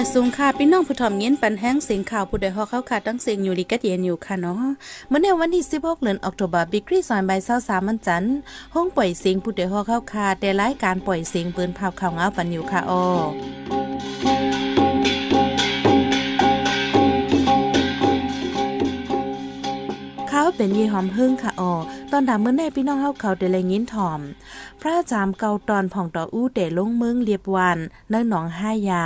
อยสูงค่ะพี่น้องผู้ถ่อมเย็นปันแห้งเสียงข่าว ผู้ใดฮอเข้าค่ะตั้งเสียงอยู่ดีกัดเย็นอยู่ค่ะเนาะเมื่อในวันที่16เดือนออกตุลาบิกรีซอยใบเศร้าสามมันจัน ห้องปล่อยเสียงผู้ใดฮอเข้าค่ะแต่รายการปล่อยเสียงปืนภาพข่าวเงาปันอยู่ค่ะอ้อเขาเป็นยีหอมพึ่งค่ะอ๋อตอนดาเมื่อแน่พี่น้องเฮาเขาเดลยินถ่อม พระจามเกาตอนผ่องต่ออู้เตะลงเมืองเรียบวันเนื้อหนองห้ายา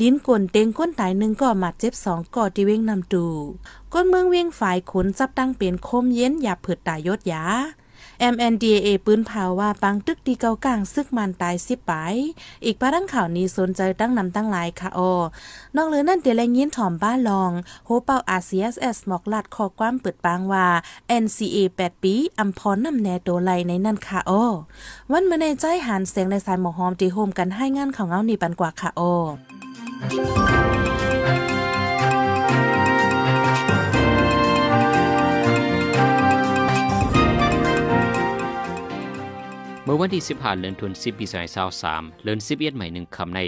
ลิ้นกลเต็งก้นตายหนึ่งก่อหมัดเจ็บสองก่อที่เว้งนำดู ก้นเมืองเวียงฝ่ายขนจับตั้งเปลี่ยนคมเย็นหยาบผืดตายยศยา MNDAA ปืนเผาว่าปังตึกดีเกากลางซึกมันตายสิบไปอีกประดังข่าวนี้สนใจตั้งนำตั้งหลายค่ะออนอกเหลือนั่นเดลงยินถอมบ้านลองโฮเป้าซี c s อหมอกลัดขอความเปิดปางว่า NCA 8 ปีอัมพรนำแนโตไลในนั่นค่ะออวันเมื่อในใจหันเสียงในสายหมอหอมตีโฮมกันให้งานของเงาหนีปันกว่าค่ะออเมื่อวันที่สิบห้าเดือนธันวาคมปีสองนสิบสามเลือนสิบเอ็ดใหม่หนึ่งคำใน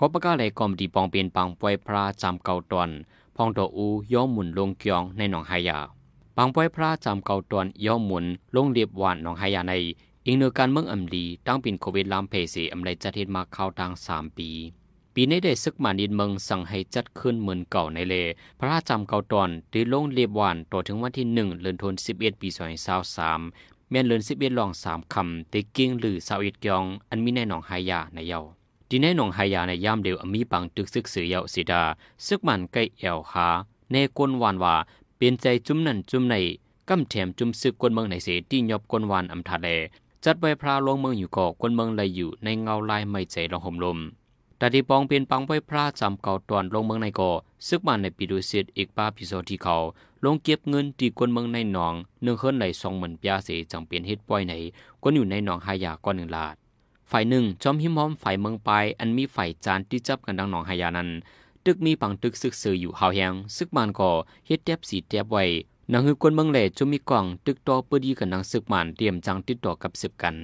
กอปกาไหลกอมดีปองเปลี่ยนปังปวยพระจำเก่าตอนพองตอูย่อหมุนลงเกียงในหนองหฮยาปังปวยพระจำเก่าตอนย่อหมุนลงเรียบวานหนองหฮยาในอิงเนือการเมืองอำดีตั้งปินโควิดลามเพสอำไลจัดเหตดมาเข้าทางสามปี ปีนี้ได้ซึกมานินเมืองสั่งให้จัดขึ้นเหมือนเก่าในเล พระราชจำเก่าตอนที่ลงเรียบวานต่อถึงวันที่หนึ่งเดือนธันวาคมปีสาย3สสามแม่นเลินสิบเอ็ดลองสามคำเตกิ้งหรือสาวอิดยอง อันมีแน่นองหายาในเยาดีแน่นองหายาในย่ามเดียวอมีปังตึกซึกเสือเยาสีดาซึกมันใกล้เอวหาในกวนวานว่าเปลี่ยนใจจุ้มนั่นจุ้มในกัมแถมจุ้มซึกกวนเมืองในเสที่ยบกวนวานอัมทาเลจัดไว้พระลงเมืองอยู่ก่อกวนเมืองไหลอยู่ในเงาลายไม่ใจลองห่มลมแต่ที่ปองเป็นปังไว้พระจำเก่าตอนลงเมืองในก่อซึกมันในปีดูเสียอีกป้าพิโซที่เขาลงเก็บเงินตีคนเมืองในหนองเนื่องเฮินไหลสองเหมือนปยาเสจังเป็นเฮ็ดป่อยไหนกนอยู่ในหนองหายาก้อนหนึ่งลาดฝ่ายหนึ่งจอมหิมอมฝ่ายเมืองไปอันมีฝ่ายจานที่จับกันดังหนองหายานั้นตึกมีปังตึกซึกซืออยู่หาวแหงซึกมันก่อเฮ็ดแทบสีแทบไว้นางฮือคนเมืองแหล่จุมีกล่องตึกต่อเปืดีกันนางซึกมันเตรียมจังติดต่อกับซึกกัน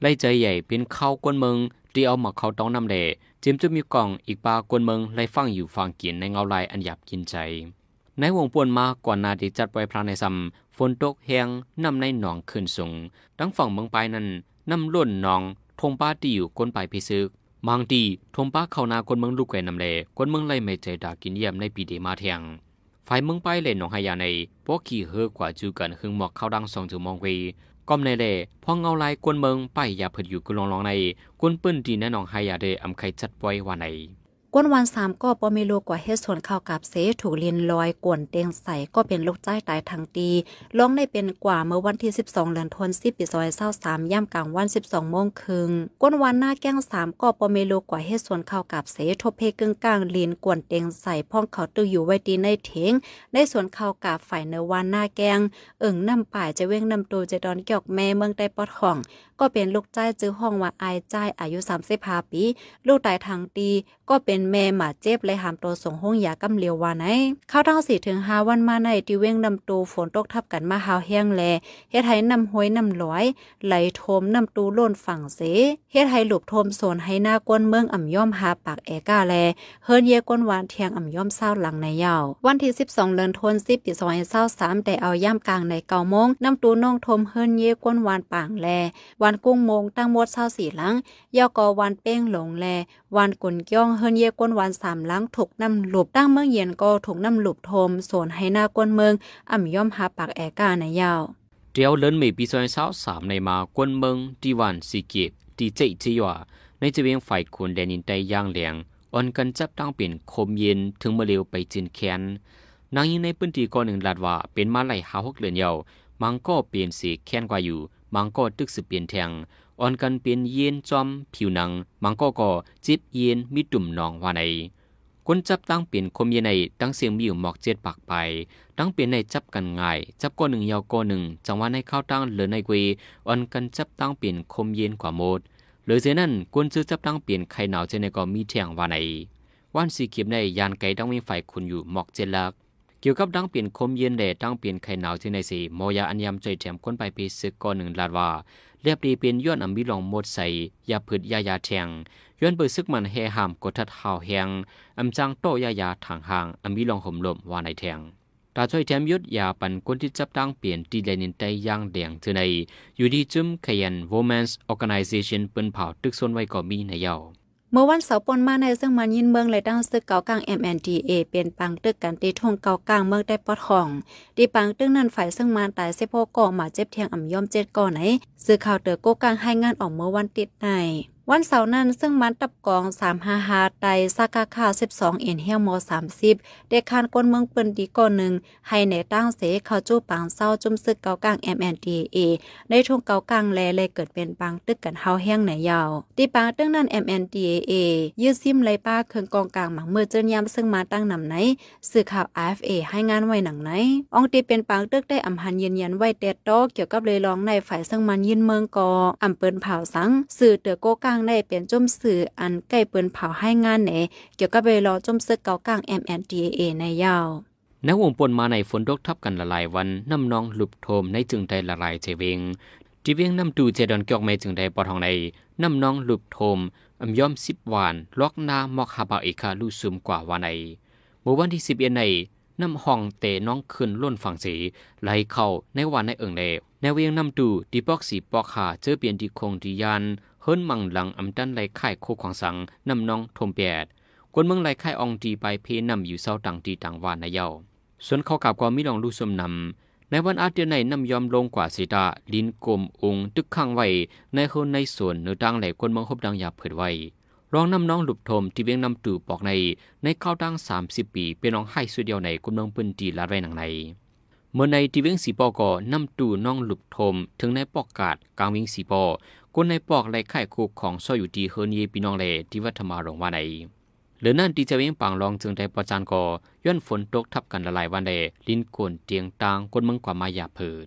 ไล่ใจใหญ่เป็นเข้าก้นเมืองที่เอามาเข้าต้องนำแหล่จิมจุมีกล่องอีกปลากวนเมืองไล่ฟังอยู่ฟังกินในเงาลายอันหยับกินใจ ในวงป่วนมาก่อนนาดีจัดไว้พระในซำฝนตกแหงน้ำในหนองขึ้นสูงทั้งฝั่งเมืองไปนั้นน้ำล้นหนองทงป้าที่อยู่ก้นายพิซึกบางทีทงป้าเข้านาคนเมืองลูกแก่นำเลคนเมืองไล่ไม่ใจดากินเยี่ยมในปีเดมาเทียงฝ่ายเมืองไปเล่นหนองหายาในพวกขี่เฮือกว่าจูกันหึงหมอกเข้าดังสองจูมองเวก้มในเดพองเงาลายกวนเมืองไปอย่าเพิดอยู่กุลองลองในกวนปื้นดีแน่นองหายาเดอำไคจัดปล่อยว่าในกวนวันสามก็ปอมีลูกกว่าเฮ็ดสวนข้าวกับเสถูกเลียนลอยกวนเตียงใส่ก็เป็นลูกใจตายทางตีล้องได้เป็นกว่าเมื่อวันที่12เดือนธันวาคมปีซอยเศร้าสามย่ำกลางวัน12โมงครึ่งกวนวันหน้าแก้งสามก็ปอมีลูกกว่าเฮ็ดสวนข้าวกับเสทบเพกึ่งกลางเลียนกวนเตียงใส่พ่องเขาตื้ออยู่ไว้ตีในเทงได้สวนข้าวกับฝ่ายเนวันหน้าแก้งเอิ่งน้ำป่ายจะเว้งน้ำตัวจะดอนเกี่ยวแม่เมืองได้ปอดของก็เป็นลูกใจจื้อห้องว่าไอใจอายุ3ามสิบห้าปีลูกตายทางตีก็เป็นแม่หมาเจ็บเลยหามตัวส่งห้องยากำเลียววานไอเข้าทั้งสี่ถึงห้าวันมาในที่เว้งนำตู ฝนตกทับกันมาหาวแห้งแลเฮ็ดให้นำห้อยนำลอย ไหลโทมนำตูล้นฝั่งเสเฮ็ดให้หลบโทมโซนให้หน้ากวนเมืองอ่ำย่อมหาปากแอกาแล เฮินเยกวนหวานเทียงอ่ำย่อมเศร้าหลังในยาว วันที่ 12 เดือนธันวาคมปี2023แต่เอาย่ำกลางในเกามงนำตูน้องโทมเฮินเยกวนหวานปางแลวันวันกุ้งมงตั้งหมด24หลังยอกอวันเป้งหลงแล วันกุนย่องเฮินเยก้นวันสาหลังถูกน้ำหลบตั้งเมืองเย็นก็ถูกน้ำหลบโทมส่วนให้หน้าก้นเมืองอ่ำย่อมหาปากแอกาในยาวเดียวเลินเมปีซอยามในมาก้นเมืองที่วันสีเกตทีเจจิวาในจะเวียงฝ่ายคุนแดนินไตย่างแหลงอ่อนกันจับตั้งเป็นคมเย็นถึงมาเร็วไปจินแคนนางยิงในพื้นที่ก่อนหนึ่งลาดว่า เป็นมาไหลหาหกเลือนยาวมังก็เปลี่ยนสีแค้นกว่าอยู่มังก็ตึกสืบเปลี่ยนแทงอ่อนกันเป็นเย็นจอมผิวหนัง มังก็ก็จิบเย็นมีตุ่มนองว่าในคนจับตั้งเปลี่ยนคมเยในตั้งเสียงมีอยู่หมอกเจ็ดปากไป ตั้งเปลี่ยนในจับกันง่าย จับก้อนหนึ่งยาวก้อนหนึ่งจังวะในข้าวตั้งเหลือในกุยอ่อนกันจับตั้งเปลี่ยนคมเย็นกว่าหมดหรือเสียนั้นควนซื้อจับตั้งเปลี่ยนไข่หนาวเจในก็มีแทงว่าในวันสีเขียบในยานไก่ต้องมีฝ่ายคุณอยู่หมอกเจ็ดลักเกี่ยวกับดังเปลี่ยนคมเย็นแดดดังเปลี่ยนไข่หนาวที่ในสีโมยาอันยำใจแถมคนไปปีสึกก่อนหนึ่งลาดว่าเรียบดีเป็นย้อนอมิลองหมดใส่ยาพืดยายาแทงย้อนเปิดซึกมันแห่หามกดทัดหาวแหงอำจังโตยายาทางห่างอมิลองห่มลมว่าในแทงตาช่วยแถมยุดยาปันคนที่จับดังเปลี่ยนดีเลนินไตย่างแดงที่ในอยู่ดีจุ้มขยัน Women's Organization เปิ้นเผาตึกซนไว้ก็มีในเยาวาเมื่อวันเสาร์ปนมาในซึ่งมันยินเมืองเลยตั้งซึกเก่ากลาง MNDA เป็นปังตึกกันตีทงเก่ากลางเมืองได้ปอดห้องดีปังตึกนั้นฝ่ายซึ่งมันตายเสพโกก่อมาเจ็บเทียงอ่ำย่อมเจ็ดก่อไหนซื้อข่าวเตอโกกลางให้งานออกเมื่อวันติดในวันเสาร์นั้น ซึ่งมันตับกอง3าฮาไต ซากาคา 12 เอ็นเฮียม30 เดกคานก้นเมืองเปินดีก่อนหนึ่ง ให้ในตั้งเสเข้าจู้ปางเศร้าจุ่มซึกเกากลาง MNDA ในทงเกากลางแลเลยเกิดเป็นปางตึกกันเฮาแห้งไหนยาวตีปางตึกนั้น MNDA ยืดซิมไลป้าเครื่องกองกลางหมังมือเจิ้นยามซึ่งมาตั้งนำไหนสื่อข่าว AFA ให้งานไว้หนังไหนอองตีเป็นปางตึกได้อำหันยืนยันไว้แต่ตอเกี่ยวกับเลยรองในฝ่ายซึ่งมันยืนเมืองกออำเปิ้นเผาสังสื่อเตือโกกลางางได้เปลี่ยนจมสื่ออันใกล้เปิ้นเผาให้งานไหนเกี่ยวกับเวลอจมซึกเกากลาง MNDAA ในยาวนักวงปนมาในฝนรกทับกันละลายวันน้ำนองหลุบโทมในจึงได้ละลายเจวิงจีเวียงน้ำดูเจดอนเกอกวไม่จึงได้ปอทองใน น้ำนองหลุบโทมอัมย่อมสิบวานล็อกนามอกฮาบาอีคาลูซุมกว่าวันในเมื่อวันที่สิบเอ็ดในน้ำห้องเตน้องขึ้นล้นฝั่งสีไหลเข้าในวันในเอิงเลในเวียงน้ำดูดีปอกสีปอกหาเจอเปลี่ยนดีคงดียันิินมังหลังอำดันไหลค่ายโคของสังนำน้องทมแปด กวนเมืองไหลค่ายอองดีไปเพนำอยู่เศร้าต่างตีต่างวานในเย้าส่วนเขากับความมิลองลู่สมนำในวันอาทิตย์ในนำยอมลงกว่าสีตาลินกลมองตึกข้างไว้ในคนในส่วนเนื้อดังไหลกวนเมืองคบดังหยาบเผิดไว้ รองน้ำน้องหลุบทมที่เวียงนำตู่ปอกในในข้าวตั้งสามสิบปีเป็นน้องไห้สุดเดียวในกุนเมืองปืนทีลาดไว้หนังใน เมื่อในที่เวียงสีปอก่อนำตู่น้องหลุบทมถึงในปอกกาดกลางวิ่งสีปอคนในปอกไหลไข่คูกของซอยอยู่ดีเฮนีปีน้องเลที่วัฒมาลงว่าในหรือนั่นดีเจเวงปังรองจึงได้ประจานก่อย้อนฝนตกทับกันละลายวันเดลิ้นกวนเตียงตางกนมึงกว่ามายาเพิด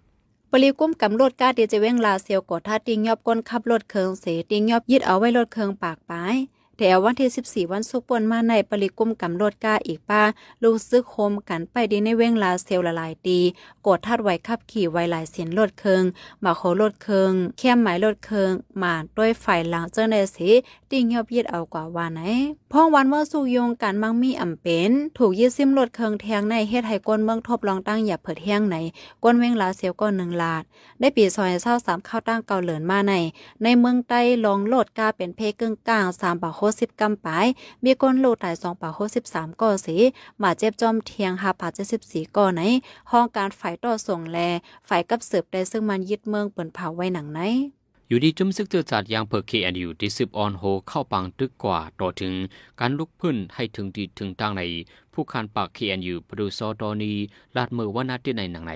ปรีกุ้มกำรถกาดีเจเวงลาเซียวกอท่าติงยอบก้นขับรถเคืองเสติงยอบยึดเอาไว้รถเคืองปากปายแต่วันที่ 14 วันสุกปนมาในปริกุมกำลดก้าอีกป้าลูกซึกโคมกันไปดีในเว้งลาเซลละลายดีกดทัดไว้ขับขี่ไวหลายเสียนลดเคืองมาโคลดเคืองเข้มหมายลดเคืองมาด้วยไฟหลังเจ้าในสีติ่งเงียบยืดเอากว่าวานไหนพ่อวันว่าสู่ยงการมังมีอ่ำเป็น ถูกยึดซิมลดเคืองแทงในเฮ็ดให้ก้นเมืองทบลองตั้งอย่าเผิดแห้งไหนก้นเว้งลาเซลก็หนึ่งลาดได้ปีซอยเศร้าสามเข้าตั้งเกาเหลินมาใน ในเมืองใต้ลองโลดกาเป็นเพกึ่งกลางสามบาโคสิบกำปายมีก้นลูตายสองป่าหกสิบสามก่อสีหมาเจ็บจอมเทียงหาป่าเจ็ดสิบสี่ก่อไหน ห้องการฝ่ายต่อส่งแลฝ่ายกับสืบได้ซึ่งมันยึดเมืองเปิ่นเผาไว้หนังไหน อยู่ดีจุ้มซึกเตอจัดยางเพรกเคแอนยู่ที่สืบออนโฮเข้าปังตึกกว่าต่อถึงการลุกพื้นให้ถึงดีถึงต่างใน ผู้คานปากเคแอนยูประดูซอตอนีลาดมือว่านาที่ในหนังใน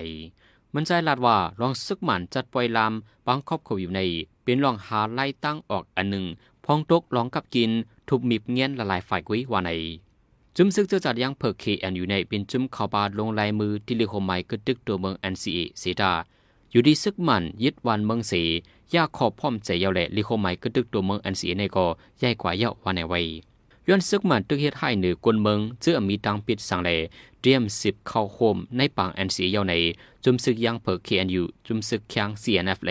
มันใจลาดว่าลองซึกหมันจัดปล่อยลามปังครอบครัวอยู่ในเป็นลองหาไล่ตั้งออกอันหนึ่งพองตกหลองกับกินถูกมีบเงี้ยนละลายฝ่ายกุ้ยวานในจุ้มซึกเจ้าจัดยังเพิกเคแอนอยู่ในเป็นจุ้มข่าวบาดลงลายมือที่ลิโคไมกึดดึกตัวเมืองแอนซีเซดาอยู่ดีซึกมันยึดวันเมืองเสยาขอบพ่อมใจเยาแหละลิโคไมกึดดึกตัวเมืองแอนซีในก่อใหญ่กว่าเยาวานในไวย้อนซึกมันตึกเฮ็ดให้เหนือกวนเมืองเจื้อมีตังปิดสังเลเตรียมสิบเข้าโคมในปางแอนสีเยาใน จุมซึกยังเผอเคียนอยู่จุมซึกแข้งเสียนฟเล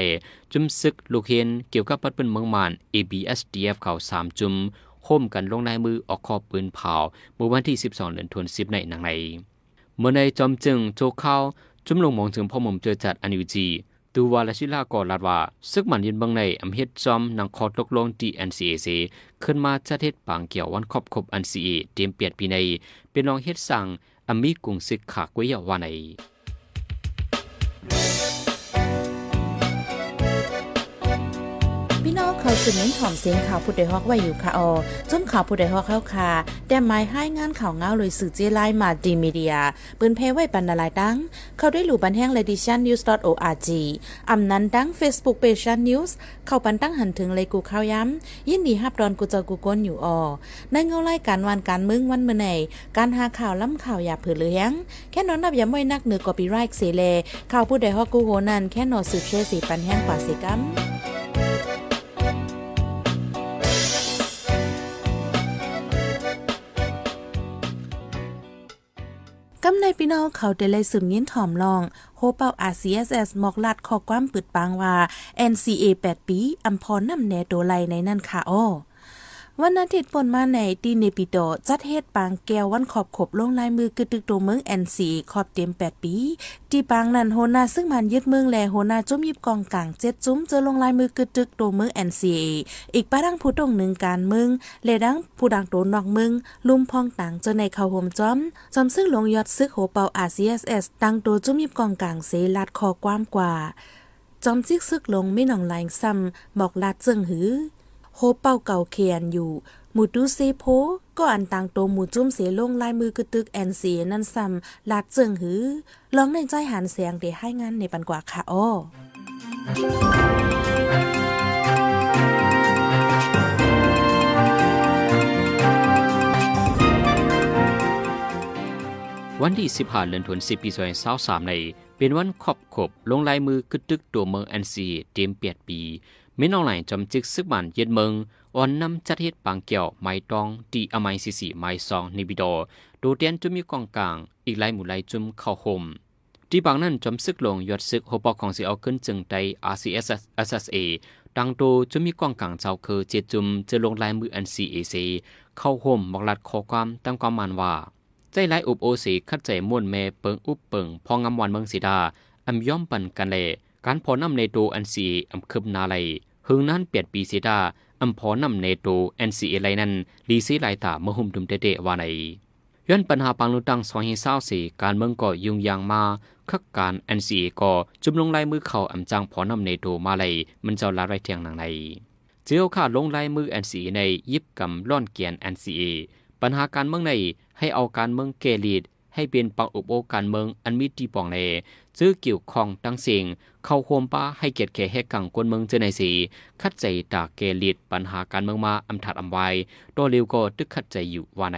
จุมซึกลูกเฮนเกี่ยวกับปัดเป็นเมืองมาน ABSDF เข่าสามจุมโคมกันลงในมือออกคอปืนเผาเมื่อวันที่ 12เดือนธันวาคมในหนังในเมื่อในจอมจึงโจเข้าจุมลงมองถึงพ่อมุมเจอจัดอันยูจีตูวาลาชิลากอลาดว่า ซึกมันยินบังในอำเฮ็ดซอมนังคอตกลงที่ NCAC ขึ้นมาจัดเฮ็ดปางเกี่ยววันครอบครบ NCA เตรียมเปียดปีใน เป็นรองเฮ็ดสั่งอมีกุงซึกขากวยยาวาในอยสืบเน้นหอมเสียงข่าวผู้ใดฮอกไว้อยู่ค่ะออจนข่าวผู้ใดฮอกเข้าค่ะ แต่ไม้ให้งานข่าวเงาเลยสื่อเจไลมาดีมีเดียปืนเพไว้ปันนาลายดังเข้าได้หลู่บันแห้งเลดิชันนิวส์ .org ออานั้นดังเฟซบุ๊กเพจชันนิวส์ เข้าปันตั้งหันถึงเลยกูข่าวย้ำยินดีฮับดอนกูจอกูก้นอยู่ออในเงาไล่การวันการมึงวันเมื่อไห่การหาข่าวล้ำข่าวอย่าเผือเลี้ยงแค่นอนนับอย่าไม่นักเหนือกอบีไรค์เสเลข่าวผู้ใดฮอกกูโหนันแค่นอนสืบเชสีปันแห้งกว่าสีกัมกำในพี่น้องเขาได้เลยสืบยิ้นถ่อมลอง โฮเป้าซี r เอสมอกลัดข้อความปิดปางว่า NCA 8 ปีอัมพรน้ำแนโดไลในนั่นค่ะอ้อวันอาทิตย์ปนมาในตีเนปิโดจัดเฮ็ดปางแก้ววันขอบขบลงลายมือกึดตึกตัวเมืองแอนซีขอบเต็ม8 ปีตีปางนั้นโฮนาซึ่งมันยึดเมืองแลโฮนาจุ้มยิบกองกลางเจ็ดจุ้มเจอลงลายมือกึดตึกตัวเมืองแอนซีอีกปาดังผู้ตรงหนึ่งการเมืองเลดังผู้ดังโดนนอกเมืองลุมพองต่างจนในเขาโฮมจอมจอมซึ่งลงยอดซึกโหเปาอาซีเอสเอสตั้งตัวจุ้มยิบกองกลางเสลาดคอความกว่าจอมจิกซึกลงไม่หนองลายซ้ำบอกลาดเจิงหือโฮเป้าเก่าเคียนอยู่ หมูดูซีโพ ก็อันต่างโตหมูจุ้มเสียลงลายมือกระตึกแอนเสียนั่นซ้ำลาดเจิงหือ ลองในใจหันเสียงเดี๋ยวให้งานในปันกว่าค่ะอ้อวันที่15เดือนธันวาคมปี2023ใน เป็นวันรอบครบลงลายมือกึดตึกตัวเมืองแอนซีเตรียมเปียดปีมินองไหลจำจิกซึกบันเย็นเมืองอ่อนนำจัดเฮ็ดปางเกี่ยวไม้ตองตีอามซีสีไม้ซองนิบิดอดูเตียนจุมีกองกลางอีกหลายหมู่หลายจุมเข้าคมที่บางนั้นจำซึกลงยอดซึกัวปอกของสีเอาขึ้นจึงใจ RCS SSA ดังโตจุมีกองกลางเจ้าคือเจจุมจะลงลายมือ NCAC เข้าคมบอกลัดขอความตั้งความมันว่า ใจหลายอุบโอสีขัดใจม่วนเมเปิงอุบเปิงพองำวันเมืองสีดาอำยอมปั่นกันเลยการพอนำเนโตอันซีอำคืบนาไลหึงนั้นเปียดปีเสดาอำพอนำเนโตอันซีไลนั้นลีซีไลตามหุมดุมเตเตวาไนย้อนปัญหาปังลุตังสองเฮซาวสีการเมืองก่อยุ่งยางมาคักการอันซีก่อจุมลงลายมือเข่าอำจังพอนำเนโตมาไลมันเจ้าลาไรเทียงนางในเจ้าข่าลงลายมือแอนซีในยิบกำล่อนเกียนแอนซีปัญหาการเมืองในให้เอาการเมืองเกลีดให้เป็นปังอุปโภคการเมืองอันมีที่ปองใลซื้อเกี่ยวข้องตั้งสิ่ง เข้าโคมป้าให้เกียรติแขกห้กังกวนเมืองเจอในสี คัดใจตากเกลิดปัญหาการเมืองมาอำถัดอำไวตัวเร็วก็ตึกคัดใจอยู่ว่าไหน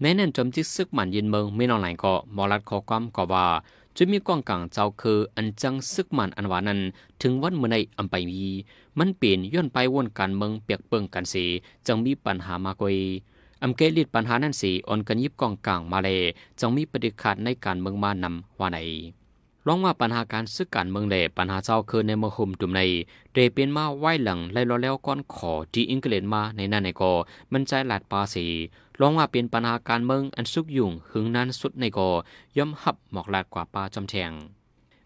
แม้นั่นจมจิตซึกหมันยินเมือง ไม่นอนไหลก็มอรัดขอความก็ว่าจะมีกอ้งกลางเจ้าคือ อันจังซึกมันอันวานั้น ถึงวันเมื่อในอำไปมี มันเปลี่ยนย้อนไปวนการเมืองเปียกเปิงกันสีจังมีปัญหามากกว่าอำเกลิดปัญหานั้นสีออนกันยิบกองกลางมาเลจังมีปฏิคัดในการเมืองมานำว่าไหนร้องว่าปัญหาการซึกการเมืองเลปัญหาเจ้าคือในมหุมตุมในเดเป็นมาไหวหลังไล่รอแล้วก้อนขอทีอังกฤษมาในนั่นในกอมันใจหลาดปาสีร้องว่าเป็นปัญหาการเมืองอันซุกยุ่งหึงนั้นสุดในกอย่อมหับหมอกหลาดกว่าปลาจอมแทง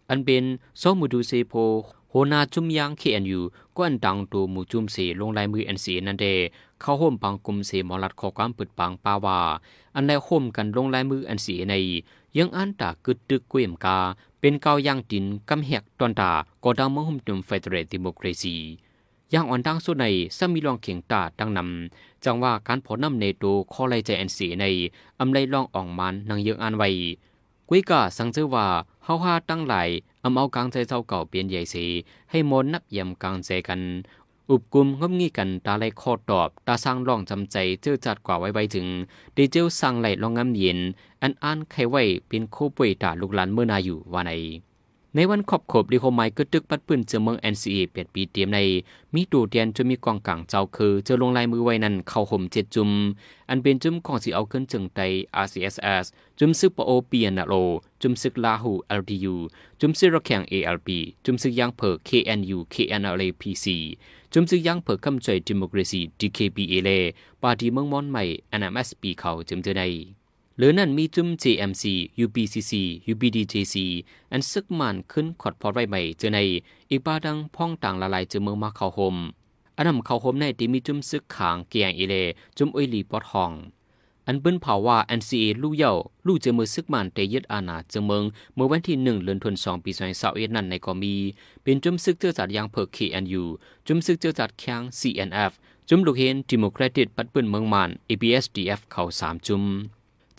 อันเป็นโซมูดูซีโพโหนาจุมยางเคียนอยู่ก้อนดังตัวมูจุมสีลงลายมืออันสีนันเดเข้าห่มปังกลุ่มเสมอลัดขอความปิดปังปาวาอันได้ห่มกันลงลายมืออันเสียในยังอันตากึดตึกเกวยมกา เป็นเกาย่างตินกำแหกตอนตาก็ดังมหอห่มจุมไฟเตรดิโมครซีย่างอ่อนดังสุดในสมีลองเข่งตาดังนำจังว่าการผลนำเนโตข้อไลใจอันเสียใน อำไลลองอ่องมันนางเยอะอันไวกุ้ยกาสังเจอว่าเฮาฮาตั้งหลายอำเอากลางใจเจ้าเก่าเปลี่ยนใหญ่เสีให้มนนับเยี่ยมกลางใจกันอุบกุมงบงี้กันตาไหลคอตอบตาสร้างร่องจำใจเจ้าจัดกว่าไว้ไวถึง ดีเจ้าสร้างไหลลองง้าเย็น อันอันไขไว้เป็นโคป่วยตาลูกหลานเมื่อนาอยู่วันไหนในวันขอบขบดีโฮไมก็ตึกปัดปืนเจอเมือง NCA เปียนปีเตรียมใน มีดูเดียนจะมีกองกลางเจ้าคือเจอลงลายมือไว้นั่นเข้าห่มเจ็ดจุม อันเป็นจุมของสีเอาเข่อนจึงไต RCSS จุมซึกปโอเปียนาโล จุมซึกลาหู LDU จุมซึกระแข่ง ALP จุมซึกยางเผอ KNU KNLAPC จุมซึกยางเผอคำใจดิโมกรซี d k B a เลปาดีเมืองมอนใหม่ NMSP เขาจุมเจอในหรือนั่นมีจุม JMC UBCC UBDJC อันซึกมันขึ้นขอดพอไว้ใหม่เจอใน อีกบ้าดังพ่องต่างละลายเจอเมืองมาเขาโฮมอันนำเขาโฮมในที่มีจุมซึกขางเกียงอีเลจุมอุยลีปอดห้อง อันเบิ้นเผาว่า NCA ลู่เย่า ลู่เจอเมือซึกมันเตยึดอาณาเจอเมืองเมื่อวันที่หนึ่งเดือนธันวาคมปีสองพันเอ็ดนั่นในก็มี เป็นจุมซึกเจอจัดยางเพิก KNU จุมซึกเจอจัดแข้ง CNF จุมลูกเห็นดิโมแครติตปัดปืนเมืองมัน ABSDF เขาสามจุม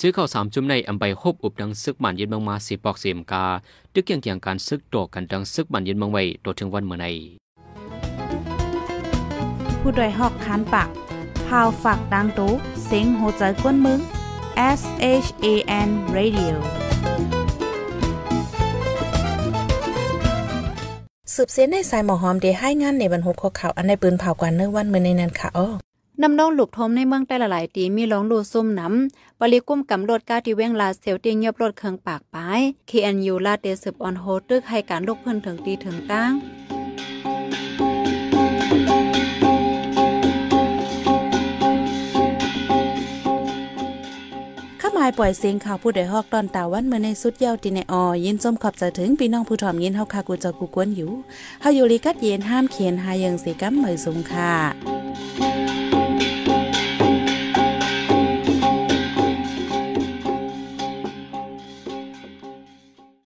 ซื้อเข้าสามจุ่มในอำไบฮบอุบดังซึกมันยินบางมาสีปอกเสียมกาดึกเกี่ยงเกี่ยงการซึกโตกันดังซึกมันยินบางไว้โตถึงวันเมื่อในผู้โดยหอกคานปากพาวฝากดังต้เซ็งโหใจกวนมึง S H A N Radio สืบเสียในสายหมอหอมเดให้งานในบรรหกข้อข่าวอันในปืนเผากว่าเนื้อวันเมื่อในนั้นค่ะอ้อนำน้องหลุบทมในเมืองใต้หลายตีมีร้องลูซุ่มน้ำปริกุ้มกำรถก้าที่เว้งลาเซลเตียงเยียบรถเคืองปากปายคเนยูลาเตสืบออนโฮตึกให้การลูกเพื่อนถึงตีถึงตั้งข้ามายปล่อยเสียงข่าวผู้ใดฮอกตอนตาวันเมื่อในสุดเย้าตีในออยินส้มขอบจะถึงพี่น้องผู้ถ่อมยินเฮาคากูจะกูกวนอยู่เฮาอยู่ลีกัดเย็นห้ามเขียนหายังสีกัมเหมยสุงค่ะ